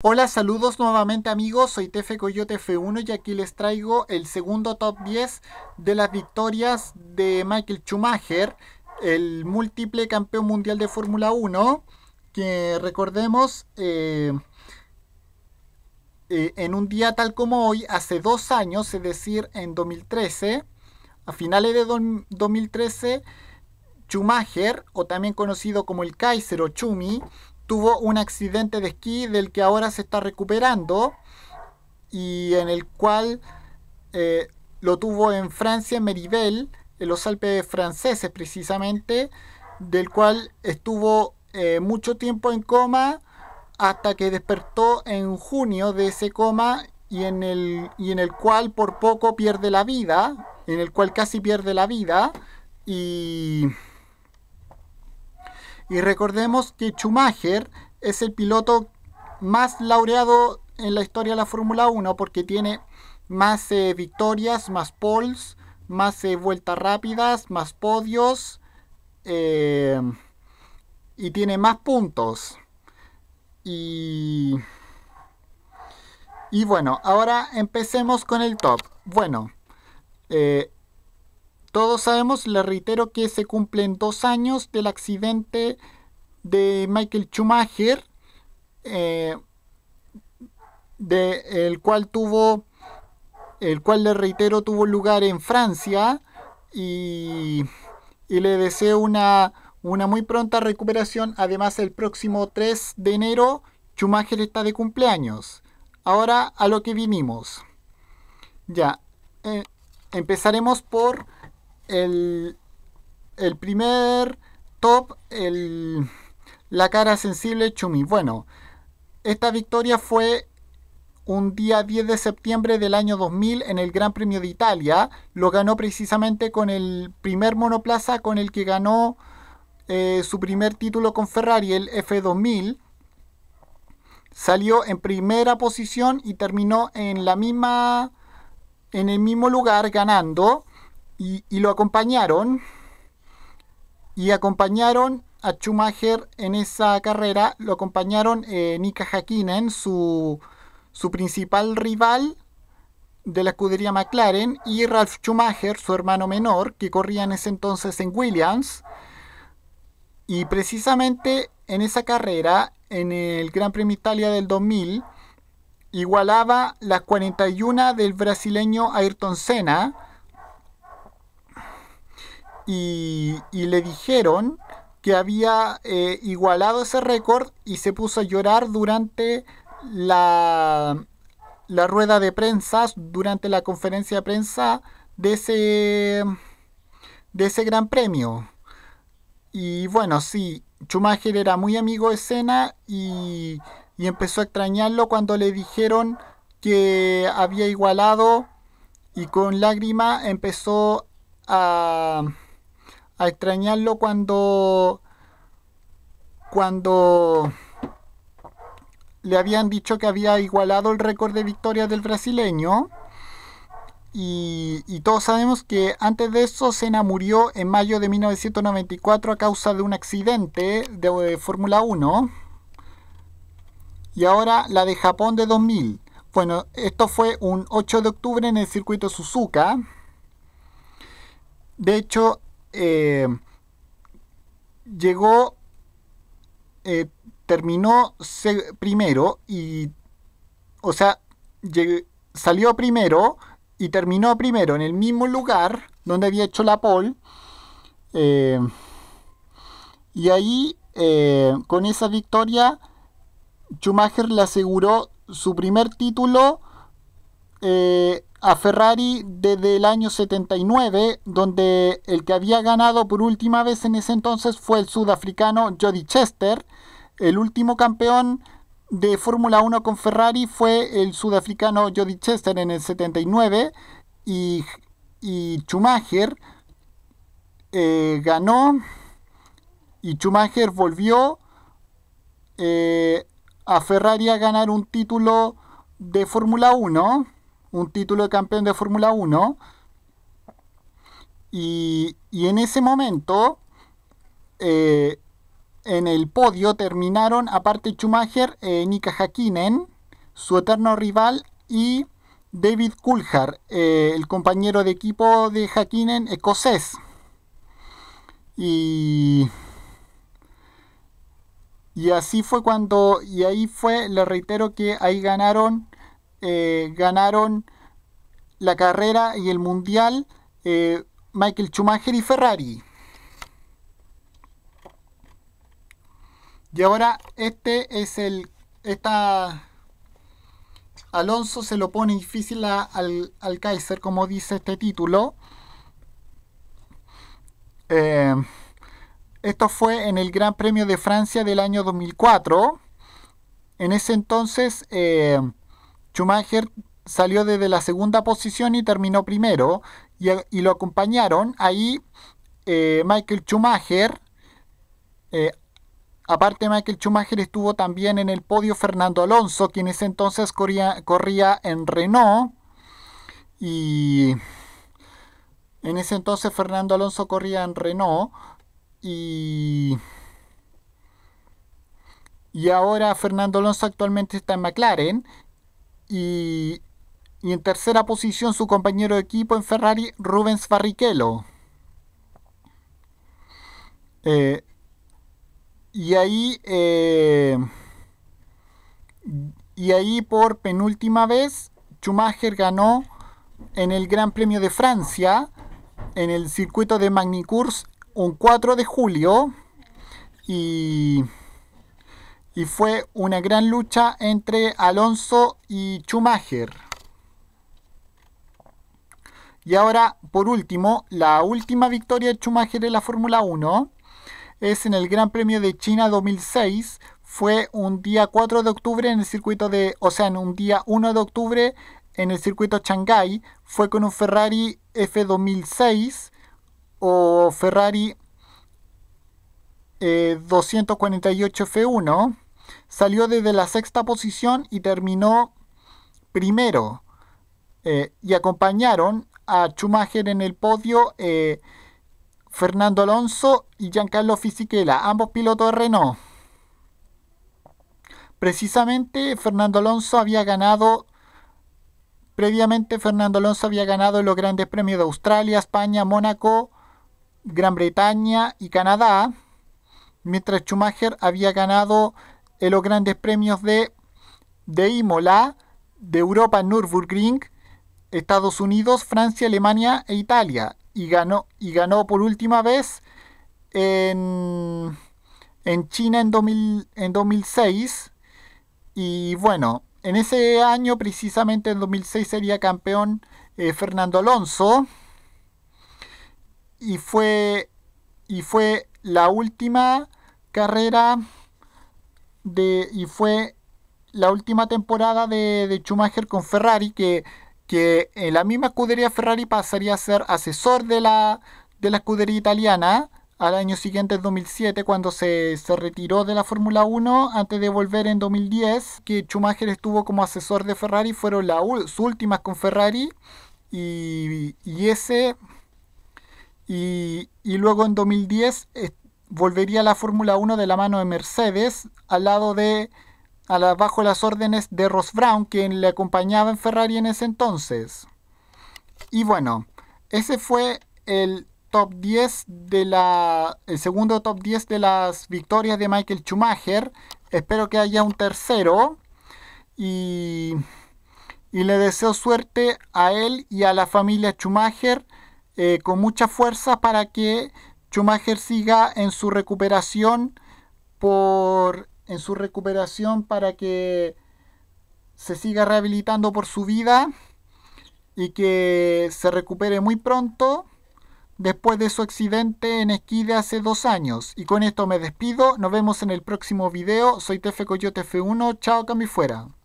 Hola, saludos nuevamente amigos, soy Tefe Coyote F1 y aquí les traigo el segundo top 10 de las victorias de Michael Schumacher, el múltiple campeón mundial de Fórmula 1, que recordemos, eh, eh, en un día tal como hoy, hace dos años, es decir, en 2013, a finales de 2013, Schumacher, o también conocido como el Kaiser o Chumi, tuvo un accidente de esquí del que ahora se está recuperando y en el cual eh, lo tuvo en Francia, en Meribel, en los Alpes franceses precisamente, del cual estuvo eh, mucho tiempo en coma hasta que despertó en junio de ese coma y en, el, y en el cual por poco pierde la vida, en el cual casi pierde la vida y y recordemos que Schumacher es el piloto más laureado en la historia de la Fórmula 1 porque tiene más eh, victorias, más poles, más eh, vueltas rápidas, más podios eh, y tiene más puntos. Y, y bueno, ahora empecemos con el top. Bueno, todos sabemos, le reitero que se cumplen dos años del accidente de Michael Schumacher, eh, del el cual tuvo, el cual le reitero tuvo lugar en Francia y, le deseo una, muy pronta recuperación. Además, el próximo 3 de enero, Schumacher está de cumpleaños. Ahora a lo que vinimos. Ya, eh, empezaremos por el, primer top, el, la cara sensible Chumi. Bueno, esta victoria fue un día 10 de septiembre del año 2000 en el Gran Premio de Italia. Lo ganó precisamente con el primer monoplaza con el que ganó eh, su primer título con Ferrari, el F2000. Salió en primera posición y terminó en la misma en el mismo lugar ganando y, lo acompañaron. Y acompañaron a Schumacher en esa carrera. Lo acompañaron eh, Nika Hakkinen, su, principal rival de la escudería McLaren, y Ralf Schumacher, su hermano menor, que corría en ese entonces en Williams. Y precisamente en esa carrera, en el Gran Premio Italia del 2000, igualaba las 41 del brasileño Ayrton Senna y, le dijeron que había eh, igualado ese récord y se puso a llorar durante la, la rueda de prensa, durante la conferencia de prensa de ese, de ese gran premio. Y bueno, sí, Schumacher era muy amigo de Senna y, y empezó a extrañarlo cuando le dijeron que había igualado y con lágrima empezó a a extrañarlo cuando cuando le habían dicho que había igualado el récord de victorias del brasileño. Y, todos sabemos que antes de eso Sena murió en mayo de 1994 a causa de un accidente de Fórmula 1. Y ahora la de Japón de 2000. Bueno, esto fue un 8 de octubre en el circuito Suzuka. De hecho, eh, llegó, eh, terminó primero y, o sea, salió primero y terminó primero en el mismo lugar donde había hecho la pole. Eh, y ahí, con esa victoria, Schumacher le aseguró su primer título a Ferrari desde el año 79, donde el que había ganado por última vez en ese entonces fue el sudafricano Jody Chester. El último campeón de Fórmula 1 con Ferrari fue el sudafricano Jody Chester en el 79 y, y Schumacher eh, ganó y Schumacher volvió eh, a Ferrari a ganar un título de Fórmula 1 un título de campeón de Fórmula 1. Y, en ese momento, eh, en el podio terminaron, aparte Schumacher, eh, Nika Hakkinen, su eterno rival, y David Coulthard, eh, el compañero de equipo de Hakkinen escocés. Y, y así fue cuando, y ahí fue, le reitero que ahí ganaron eh, ganaron la carrera y el mundial eh, Michael Schumacher y Ferrari. Y ahora este es el... Esta, Alonso se lo pone difícil al, Kaiser, como dice este título. Eh, esto fue en el Gran Premio de Francia del año 2004. En ese entonces, eh, Schumacher salió desde la segunda posición y terminó primero, y, lo acompañaron ahí eh, Michael Schumacher. Eh, aparte, Michael Schumacher estuvo también en el podio Fernando Alonso, quien en ese entonces corría, corría en Renault. Y en ese entonces Fernando Alonso corría en Renault. Y, y ahora Fernando Alonso actualmente está en McLaren. Y, en tercera posición su compañero de equipo en Ferrari, Rubens Barrichello. Eh, y ahí, eh, y ahí por penúltima vez, Schumacher ganó en el Gran Premio de Francia, en el circuito de Magny un 4 de julio. Y y fue una gran lucha entre Alonso y Schumacher. Y ahora, por último, la última victoria de Schumacher en la Fórmula 1 es en el Gran Premio de China 2006. Fue un día 4 de octubre en el circuito de, o sea, en un día 1 de octubre en el circuito Shanghai. Fue con un Ferrari F2006 o Ferrari 248 eh, F1 salió desde la sexta posición y terminó primero. Eh, y acompañaron a Schumacher en el podio eh, Fernando Alonso y Giancarlo Fisichella, ambos pilotos de Renault. Precisamente Fernando Alonso había ganado, previamente Fernando Alonso había ganado los grandes premios de Australia, España, Mónaco, Gran Bretaña y Canadá, mientras Schumacher había ganado en los grandes premios de, de Imola, de Europa Nürburgring, Estados Unidos, Francia, Alemania e Italia. Y ganó, y ganó por última vez en, en China en, en 2006. Y bueno, en ese año, precisamente en 2006, sería campeón eh, Fernando Alonso. Y fue, y fue la última carrera y fue la última temporada de, Schumacher con Ferrari, que, que, en la misma escudería Ferrari pasaría a ser asesor de la, de la escudería italiana al año siguiente, en 2007, cuando se, retiró de la Fórmula 1, antes de volver en 2010, que Schumacher estuvo como asesor de Ferrari, fueron las últimas con Ferrari, y, y ese... Y, luego en 2010 volvería a la Fórmula 1 de la mano de Mercedes, al lado de, bajo las órdenes de Ross Brown, quien le acompañaba en Ferrari en ese entonces. Y bueno, ese fue el top 10 de la, el segundo top 10 de las victorias de Michael Schumacher. Espero que haya un tercero. Y, y le deseo suerte a él y a la familia Schumacher eh, con mucha fuerza para que Schumacher siga en su recuperación por en su recuperación para que se siga rehabilitando por su vida y que se recupere muy pronto después de su accidente en esquí de hace dos años. Y con esto me despido, nos vemos en el próximo video, soy Tefe Coyote F1, chao, cami fuera.